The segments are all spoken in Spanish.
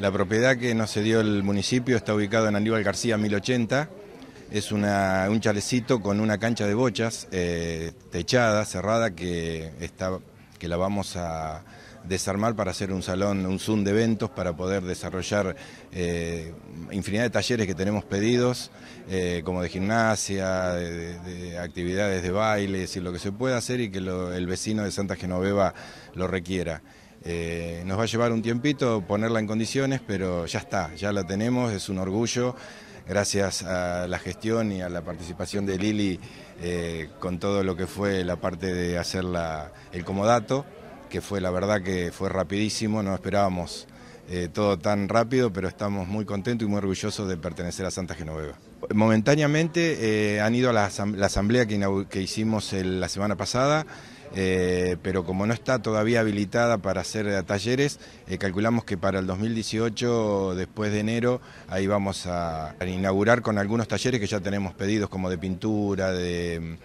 La propiedad que nos cedió el municipio está ubicada en Aníbal García 1080. Es un chalecito con una cancha de bochas eh, techada, cerrada, que, está, que la vamos a desarmar para hacer un salón, un Zoom de eventos, para poder desarrollar eh, infinidad de talleres que tenemos pedidos, eh, como de gimnasia, de, actividades de baile, y lo que se pueda hacer y que el vecino de Santa Genoveva lo requiera. Eh, nos va a llevar un tiempito ponerla en condiciones, pero ya está, ya la tenemos, es un orgullo. Gracias a la gestión y a la participación de Lili eh, con todo lo que fue la parte de hacer el comodato, que fue la verdad que fue rapidísimo, no esperábamos eh, todo tan rápido, pero estamos muy contentos y muy orgullosos de pertenecer a Santa Genoveva. Momentáneamente eh, han ido a la, asamblea que, hicimos la semana pasada, eh, pero como no está todavía habilitada para hacer talleres, calculamos que para el 2018, después de enero, ahí vamos a, inaugurar con algunos talleres que ya tenemos pedidos, como de pintura, de,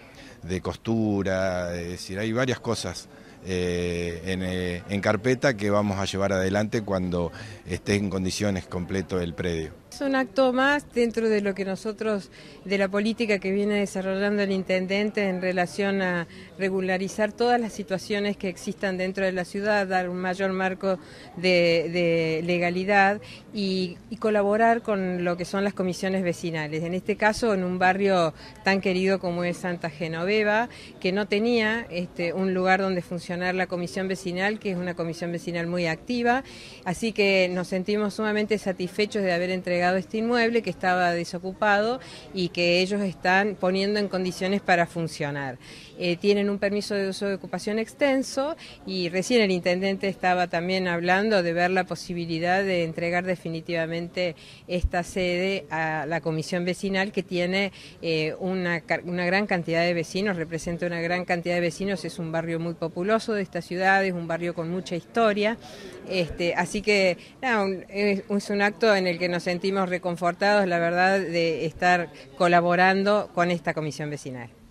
de costura, es decir, hay varias cosas. Eh, eh, en, carpeta que vamos a llevar adelante cuando esté en condiciones completo el predio. Es un acto más dentro de lo que nosotros, de la política que viene desarrollando el intendente en relación a regularizar todas las situaciones que existan dentro de la ciudad, dar un mayor marco de, legalidad y, colaborar con lo que son las comisiones vecinales. En este caso, en un barrio tan querido como es Santa Genoveva, que no tenía este, un lugar donde funcionar la comisión vecinal, que es una comisión vecinal muy activa. Así que nos sentimos sumamente satisfechos de haber entregado este inmueble que estaba desocupado y que ellos están poniendo en condiciones para funcionar. Eh, tienen un permiso de uso de ocupación extenso y recién el intendente estaba también hablando de ver la posibilidad de entregar definitivamente esta sede a la comisión vecinal que tiene eh, una, gran cantidad de vecinos, representa una gran cantidad de vecinos, es un barrio muy populoso de esta ciudad, es un barrio con mucha historia, este, así que es un acto en el que nos sentimos reconfortados, la verdad, de estar colaborando con esta comisión vecinal.